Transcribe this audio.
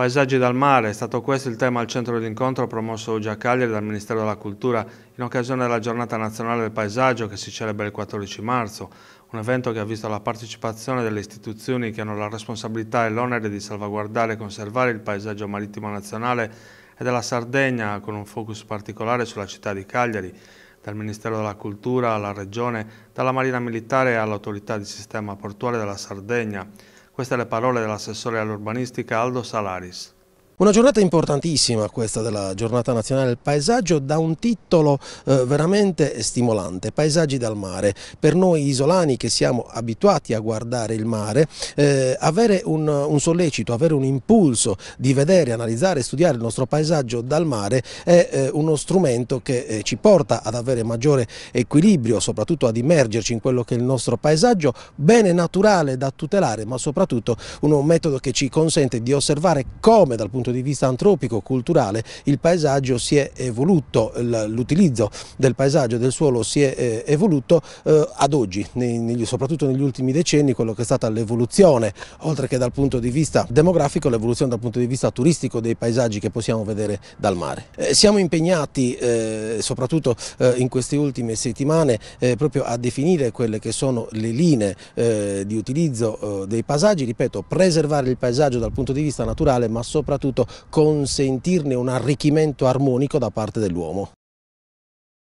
Paesaggi dal mare, è stato questo il tema al centro dell'incontro promosso oggi a Cagliari dal Ministero della Cultura in occasione della Giornata Nazionale del Paesaggio che si celebra il 14 marzo, un evento che ha visto la partecipazione delle istituzioni che hanno la responsabilità e l'onere di salvaguardare e conservare il paesaggio marittimo nazionale e della Sardegna con un focus particolare sulla città di Cagliari, dal Ministero della Cultura alla Regione, dalla Marina Militare all'Autorità di Sistema Portuale della Sardegna. Queste le parole dell'assessore all'urbanistica Aldo Salaris. Una giornata importantissima questa della giornata nazionale del paesaggio da un titolo eh, veramente stimolante, Paesaggi dal mare. Per noi isolani che siamo abituati a guardare il mare, eh, avere un, un, sollecito, avere un impulso di vedere, analizzare studiare il nostro paesaggio dal mare è eh, uno strumento che eh, ci porta ad avere maggiore equilibrio, soprattutto ad immergerci in quello che è il nostro paesaggio, bene naturale da tutelare ma soprattutto un metodo che ci consente di osservare come dal punto di vista punto di vista antropico, culturale, il paesaggio si è evoluto, l'utilizzo del paesaggio e del suolo si è eh, evoluto eh, ad oggi, soprattutto negli ultimi decenni, quello che è stata l'evoluzione, oltre che dal punto di vista demografico, l'evoluzione dal punto di vista turistico dei paesaggi che possiamo vedere dal mare. Eh, siamo impegnati, soprattutto in queste ultime settimane, proprio a definire quelle che sono le linee di utilizzo dei paesaggi, ripeto, preservare il paesaggio dal punto di vista naturale, ma soprattutto consentirne un arricchimento armonico da parte dell'uomo.